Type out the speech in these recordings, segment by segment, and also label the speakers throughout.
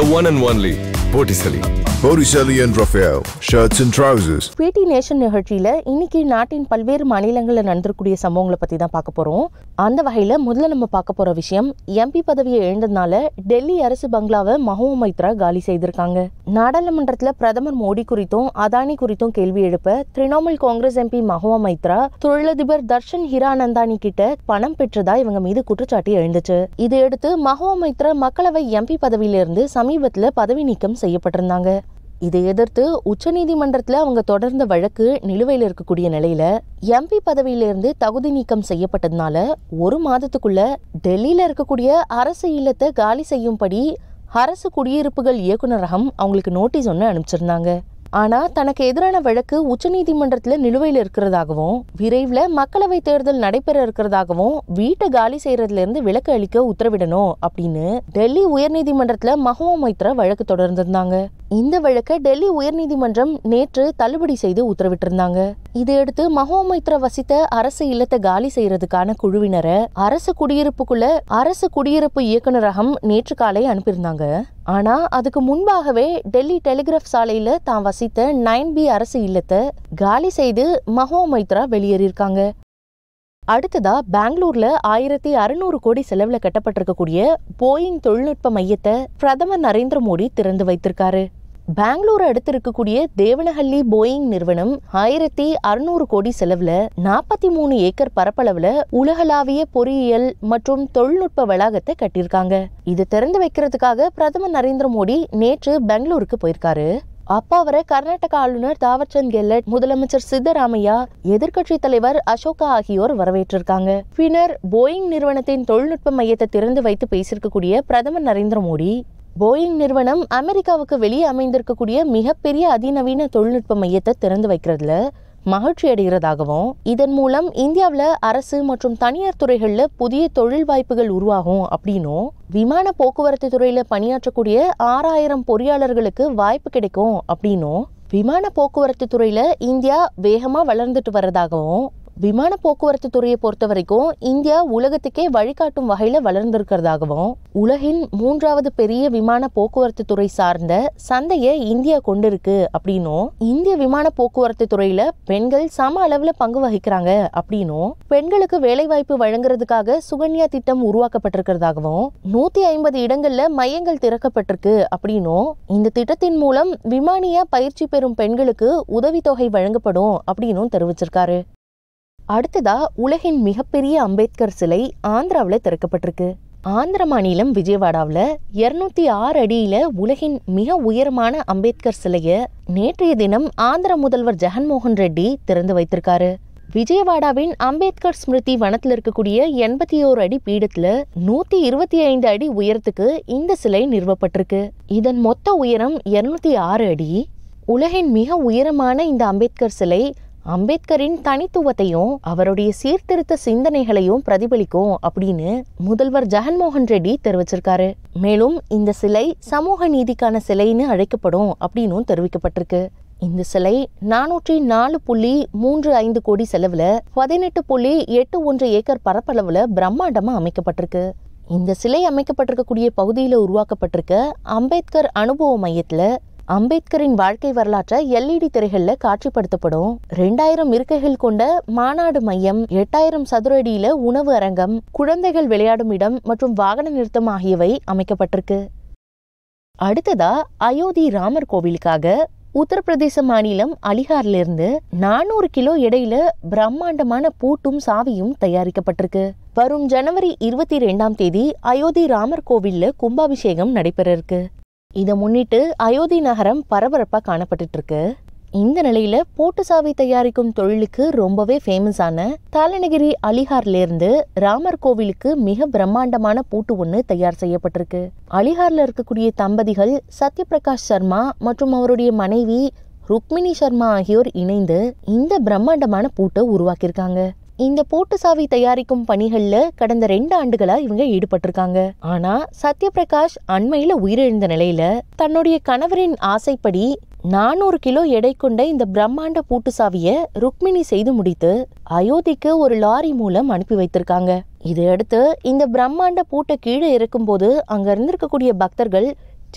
Speaker 1: the one and only போட்டிசலி போரிசலி and Rafael shirts and trousers பேட்டி நேஷன் நிகழ்ச்சியில் இன்னைக்கு நாட்டின் பல்வேறு மாநிலங்களில் நடந்திருக்கூடிய சம்பவங்களை பற்றி தான் பார்க்க போகிறோம் அந்த வகையில் முதல்ல நம்ம பார்க்க போகிற விஷயம் எம்பி பதவியை எழுந்ததுனால டெல்லி அரசு பங்களாவை மஹோ மைத்ரா காலி செய்திருக்காங்க நாடாளுமன்றத்தில் பிரதமர் மோடி குறித்தும் அதானி குறித்தும் கேள்வி எழுப்ப திரிணாமுல் காங்கிரஸ் எம்பி மஹோ மைத்ரா தொழிலதிபர் தர்ஷன் ஹிரானந்தானி கிட்ட பணம் பெற்றதா இவங்க மீது குற்றச்சாட்டு எழுந்துச்சு இதையடுத்து மஹோ மைத்ரா மக்களவை எம்பி பதவியிலிருந்து சமீபத்தில் பதவி நீக்கம் செய்யப்பட்டிருந்தாங்க இதை எதிர்த்து உச்சநீதிமன்றத்தில் அவங்க தொடர்ந்த வழக்கு நிலுவையில் இருக்கக்கூடிய நிலையில எம்பி பதவியிலிருந்து தகுதி நீக்கம் செய்யப்பட்டதுனால ஒரு மாதத்துக்குள்ள டெல்லியில் இருக்கக்கூடிய அரசு இல்லத்தை காலி செய்யும்படி அரசு குடியிருப்புகள் இயக்குநரகம் அவங்களுக்கு நோட்டீஸ் ஒன்று அனுப்பிச்சிருந்தாங்க ஆனால் தனக்கு எதிரான வழக்கு உச்சநீதிமன்றத்தில் நிலுவையில் இருக்கிறதாகவும் விரைவில் மக்களவை தேர்தல் நடைபெற இருக்கிறதாகவும் வீட்டை காலி செய்கிறதுலேருந்து விலக்கு அளிக்க உத்தரவிடணும் அப்படின்னு டெல்லி உயர்நீதிமன்றத்தில் மஹோ மைத்ரா வழக்கு தொடர்ந்திருந்தாங்க இந்த வழக்கை டெல்லி உயர்நீதிமன்றம் நேற்று தள்ளுபடி செய்து உத்தரவிட்டிருந்தாங்க இதையடுத்து மகோமைத்ரா வசித்த அரசு இல்லத்தை காலி செய்யறதுக்கான குழுவினரை அரசு குடியிருப்புக்குள்ள அரசு குடியிருப்பு இயக்குநரகம் நேற்று காலை அனுப்பியிருந்தாங்க ஆனா அதுக்கு முன்பாகவே டெல்லி டெலிகிராஃப் சாலையில தான் வசித்த நைன் பி அரசு இல்லத்தை காலி செய்து மகோமைத்ரா வெளியேறியிருக்காங்க அடுத்ததா பெங்களூர்ல ஆயிரத்தி அறுநூறு கோடி செலவுல கட்டப்பட்டிருக்கக்கூடிய போயிங் தொழில்நுட்ப மையத்தை பிரதமர் நரேந்திர மோடி திறந்து வைத்திருக்காரு பெங்களூர் அடுத்து இருக்கக்கூடிய தேவனஹள்ளி போயிங் நிறுவனம் ஆயிரத்தி அறுநூறு கோடி செலவுல நாற்பத்தி மூணு ஏக்கர் பரப்பளவுல உலகளாவிய பொறியியல் மற்றும் தொழில்நுட்ப வளாகத்தை கட்டியிருக்காங்க இது திறந்து வைக்கிறதுக்காக பிரதமர் நரேந்திர மோடி நேற்று பெங்களூருக்கு போயிருக்காரு அப்போ அவரை கர்நாடக ஆளுநர் தாவர்சந்த் கெலட் முதலமைச்சர் சித்தராமையா எதிர்கட்சி தலைவர் அசோகா ஆகியோர் வரவேற்றிருக்காங்க பின்னர் போயிங் நிறுவனத்தின் தொழில்நுட்ப மையத்தை திறந்து வைத்து பேசியிருக்கக்கூடிய பிரதமர் நரேந்திர மோடி போயிங் நிறுவனம் அமெரிக்காவுக்கு வெளியே அமைந்திருக்கக்கூடிய மிகப்பெரிய அதிநவீன தொழில்நுட்ப மையத்தை திறந்து வைக்கிறதுல மகிழ்ச்சி அடைகிறதாகவும் இதன் மூலம் இந்தியாவில் அரசு மற்றும் தனியார் துறைகளில் புதிய தொழில் வாய்ப்புகள் உருவாகும் அப்படின்னும் விமான போக்குவரத்து துறையில் பணியாற்றக்கூடிய ஆறாயிரம் பொறியாளர்களுக்கு வாய்ப்பு கிடைக்கும் அப்படின்னும் விமான போக்குவரத்து துறையில் இந்தியா வேகமாக வளர்ந்துட்டு வர்றதாகவும் விமான போக்குவரத்து துறையை பொறுத்த வரைக்கும் இந்தியா உலகத்துக்கே வழிகாட்டும் வகையில் வளர்ந்திருக்கிறதாகவும் உலகின் மூன்றாவது பெரிய விமான போக்குவரத்து துறை சார்ந்த சந்தையை இந்தியா கொண்டிருக்கு அப்படின்னும் இந்திய விமான போக்குவரத்து துறையில பெண்கள் சம அளவில் பங்கு வகிக்கிறாங்க அப்படின்னும் பெண்களுக்கு வேலைவாய்ப்பு வழங்குறதுக்காக சுகன்யா திட்டம் உருவாக்கப்பட்டிருக்கிறதாகவும் நூத்தி ஐம்பது இடங்கள்ல மையங்கள் திறக்கப்பட்டிருக்கு அப்படின்னும் இந்த திட்டத்தின் மூலம் விமானியா பயிற்சி பெறும் பெண்களுக்கு உதவித்தொகை வழங்கப்படும் அப்படின்னும் தெரிவிச்சிருக்காரு அடுத்ததா உலகின் மிகப்பெரிய அம்பேத்கர் சிலை ஆந்திராவில் திறக்கப்பட்டிருக்கு ஆந்திர மாநிலம் விஜயவாடாவில் இருநூத்தி ஆறு அடியில உலகின் மிக உயரமான அம்பேத்கர் சிலையை நேற்றைய தினம் ஆந்திர முதல்வர் ஜெகன்மோகன் ரெட்டி திறந்து வைத்திருக்காரு விஜயவாடாவின் அம்பேத்கர் ஸ்மிருதி வனத்தில் இருக்கக்கூடிய எண்பத்தி ஓரு அடி பீடத்துல நூத்தி இருபத்தி ஐந்து அடி உயரத்துக்கு இந்த சிலை நிறுவப்பட்டிருக்கு இதன் மொத்த உயரம் இருநூத்தி ஆறு அடி உலகின் மிக உயரமான இந்த அம்பேத்கர் சிலை அம்பேத்கரின் தனித்துவத்தையும் அவருடைய சீர்திருத்த சிந்தனைகளையும் பிரதிபலிக்கும் அப்படின்னு முதல்வர் ஜெகன்மோகன் ரெட்டி தெரிவிச்சிருக்காரு மேலும் இந்த சிலை சமூக நீதிக்கான சிலைன்னு அழைக்கப்படும் அப்படின்னும் தெரிவிக்கப்பட்டிருக்கு இந்த சிலை நானூற்றி நாலு புள்ளி மூன்று ஐந்து கோடி செலவுல பதினெட்டு புள்ளி எட்டு ஒன்று ஏக்கர் பரப்பளவில் பிரம்மாண்டமா அமைக்கப்பட்டிருக்கு இந்த சிலை அமைக்கப்பட்டிருக்கக்கூடிய பகுதியில் உருவாக்கப்பட்டிருக்க அம்பேத்கர் அனுபவ மையத்தில் அம்பேத்கரின் வாழ்க்கை வரலாற்றை எல்இடி திரைகளில் காட்சிப்படுத்தப்படும் ரெண்டாயிரம் இருக்கைகள் கொண்ட மாநாடு மையம் எட்டாயிரம் சதுர அடியில உணவு அரங்கம் குழந்தைகள் விளையாடும் இடம் மற்றும் வாகன நிறுத்தம் ஆகியவை அமைக்கப்பட்டிருக்கு அடுத்ததா அயோத்தி ராமர் கோவிலுக்காக உத்தரப்பிரதேச மாநிலம் அலிகார்லேருந்து நானூறு கிலோ எடையில பிரம்மாண்டமான பூட்டும் சாவியும் தயாரிக்கப்பட்டிருக்கு வரும் ஜனவரி இருபத்தி ரெண்டாம் தேதி அயோத்தி ராமர் கோவில்ல கும்பாபிஷேகம் நடைபெற இருக்கு இதை முன்னிட்டு அயோத்தி நகரம் பரபரப்பாக காணப்பட்டுட்டு இருக்கு இந்த நிலையில போட்டு சாவி தயாரிக்கும் தொழிலுக்கு ரொம்பவே ஃபேமஸான தாலநகிரி இருந்து ராமர் கோவிலுக்கு மிக பிரம்மாண்டமான பூட்டு ஒண்ணு தயார் செய்யப்பட்டிருக்கு அலிஹார்ல இருக்கக்கூடிய தம்பதிகள் சத்யபிரகாஷ் சர்மா மற்றும் அவருடைய மனைவி ருக்மிணி சர்மா ஆகியோர் இணைந்து இந்த பிரம்மாண்டமான பூட்டை உருவாக்கியிருக்காங்க இந்த பூட்டு சாவி தயாரிக்கும் பணிகளில் கடந்த ரெண்டு ஆண்டுகளாக இவங்க ஈடுபட்டிருக்காங்க ஆனால் சத்யபிரகாஷ் அண்மையில் உயிரிழந்த நிலையில் தன்னுடைய கணவரின் ஆசைப்படி நானூறு கிலோ எடை கொண்ட இந்த பிரம்மாண்ட பூட்டு சாவியை ருக்மிணி செய்து முடித்து அயோத்திக்கு ஒரு லாரி மூலம் அனுப்பி வைத்திருக்காங்க இதையடுத்து இந்த பிரம்மாண்ட பூட்டை கீழே போது அங்க இருந்திருக்கக்கூடிய பக்தர்கள்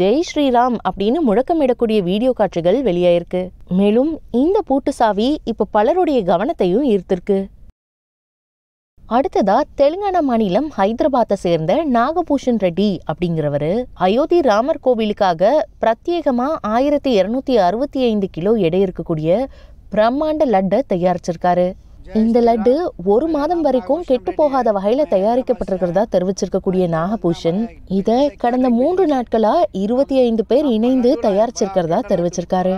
Speaker 1: ஜெய் ஸ்ரீராம் அப்படின்னு முழக்கமிடக்கூடிய வீடியோ காட்சிகள் வெளியாயிருக்கு மேலும் இந்த பூட்டு சாவி இப்போ பலருடைய கவனத்தையும் ஈர்த்திருக்கு அடுத்ததா தெலுங்கானா மாநிலம் ஹைதராபாத்தை சேர்ந்த நாகபூஷன் ரெட்டி அப்படிங்கிறவரு அயோத்தி ராமர் கோவிலுக்காக பிரத்யேகமா ஆயிரத்தி இருநூத்தி அறுபத்தி ஐந்து கிலோ எடை இருக்கக்கூடிய பிரம்மாண்ட லட்டை தயாரிச்சிருக்காரு இந்த லட்டு ஒரு மாதம் வரைக்கும் கெட்டு போகாத வகையில தயாரிக்கப்பட்டிருக்கிறதா தெரிவிச்சிருக்கக்கூடிய நாகபூஷன் இத கடந்த மூன்று நாட்களா இருபத்தி ஐந்து பேர் இணைந்து தயாரிச்சிருக்கிறதா தெரிவிச்சிருக்காரு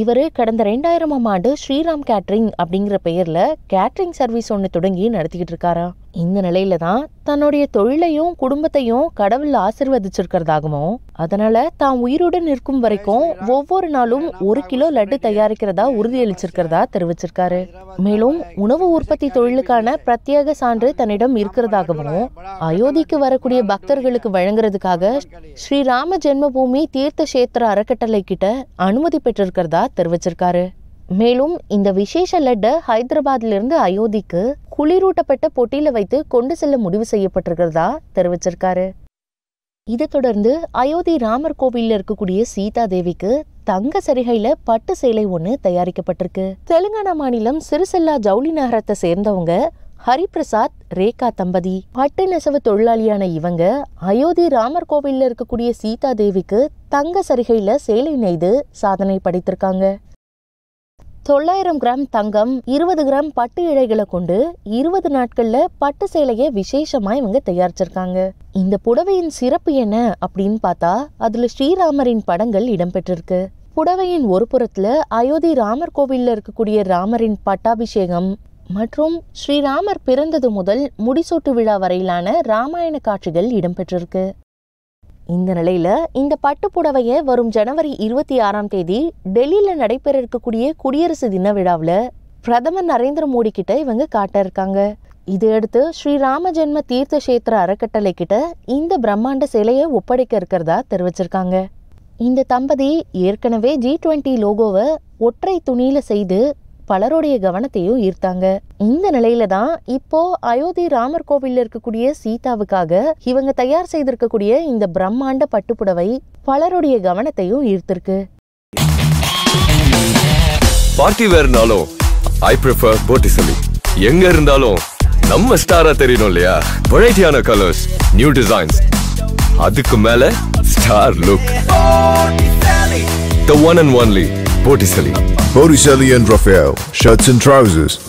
Speaker 1: இவர் கடந்த ரெண்டாயிரமாம் ஆண்டு ஸ்ரீராம் கேட்ரிங் அப்படிங்கிற பெயரில் கேட்ரிங் சர்வீஸ் ஒன்று தொடங்கி நடத்திக்கிட்டு இருக்காரா இந்த நிலையில தான் தன்னுடைய தொழிலையும் குடும்பத்தையும் கடவுள் ஆசிர்வதிச்சிருக்கிறதாகவும் அதனால தான் உயிருடன் நிற்கும் வரைக்கும் ஒவ்வொரு நாளும் ஒரு கிலோ லட்டு தயாரிக்கிறதா உறுதியளிச்சிருக்கிறதா தெரிவிச்சிருக்காரு மேலும் உணவு உற்பத்தி தொழிலுக்கான பிரத்யேக சான்று தன்னிடம் இருக்கிறதாகவும் அயோத்திக்கு வரக்கூடிய பக்தர்களுக்கு வழங்குறதுக்காக ஸ்ரீராம ஜென்மபூமி தீர்த்த சேத்திர அறக்கட்டளை கிட்ட அனுமதி பெற்றிருக்கிறதா தெரிவிச்சிருக்காரு மேலும் இந்த விசேஷ லட்டை ஹைதராபாத்திலிருந்து அயோத்திக்கு குளிரூட்டப்பட்ட பொட்டியில் வைத்து கொண்டு செல்ல முடிவு செய்யப்பட்டிருக்கிறதா தெரிவிச்சிருக்காரு இதை தொடர்ந்து அயோத்தி ராமர் கோவிலில் இருக்கக்கூடிய சீதா தேவிக்கு தங்க சரிகையில பட்டு சேலை ஒன்று தயாரிக்கப்பட்டிருக்கு தெலுங்கானா மாநிலம் சிறுசெல்லா ஜவுளி நகரத்தை சேர்ந்தவங்க ஹரிபிரசாத் ரேகா தம்பதி பட்டு நெசவு தொழிலாளியான இவங்க அயோத்தி ராமர் கோவிலில் இருக்கக்கூடிய சீதா தேவிக்கு தங்க சரிகையில சேலை நெய்து சாதனை படைத்திருக்காங்க தொள்ளாயிரம் கிராம் தங்கம் இருபது கிராம் பட்டு இழைகளை கொண்டு இருபது நாட்கள்ல பட்டு சேலையை விசேஷமா இவங்க தயாரிச்சிருக்காங்க இந்த புடவையின் சிறப்பு என்ன அப்படின்னு பார்த்தா அதுல ஸ்ரீராமரின் படங்கள் இடம்பெற்றிருக்கு புடவையின் ஒரு புறத்துல அயோத்தி ராமர் கோவில்ல இருக்கக்கூடிய ராமரின் பட்டாபிஷேகம் மற்றும் ஸ்ரீராமர் பிறந்தது முதல் முடிசூட்டு விழா வரையிலான ராமாயண காட்சிகள் இடம்பெற்றிருக்கு இந்த நிலையில் இந்த பட்டுப்புடவையை வரும் ஜனவரி இருபத்தி ஆறாம் தேதி டெல்லியில் நடைபெற இருக்கக்கூடிய குடியரசு தின விழாவில் பிரதமர் நரேந்திர மோடி கிட்ட இவங்க காட்ட இருக்காங்க இதையடுத்து ஸ்ரீ ஜென்ம தீர்த்த சேத்திர அறக்கட்டளை கிட்ட இந்த பிரம்மாண்ட சிலையை ஒப்படைக்க இருக்கிறதா தெரிவிச்சிருக்காங்க இந்த தம்பதி ஏற்கனவே ஜி டுவெண்ட்டி லோகோவை ஒற்றை துணியில செய்து பலருடைய கவனத்தையும் ஈர்த்தாங்க இந்த நிலையில தான் இப்போ அயோத்தி ராமர் கோவில் இருக்கக்கூடிய சீதாவுக்காக இவங்க தயார் செய்திருக்கக்கூடிய இந்த பிரம்மாண்ட பட்டுப்புடவை பலருடைய கவனத்தையும் ஈர்த்திருக்கு பார்ட்டி வேர்னாலும் ஐ ப்ரிஃபர் சொல்லி எங்க இருந்தாலும் நம்ம ஸ்டாரா தெரியணும் இல்லையா வெரைட்டியான கலர்ஸ் நியூ டிசைன்ஸ் அதுக்கு மேல star look the one and only போட்டி சொல்லி Botticelli and Raphael, shirts and trousers,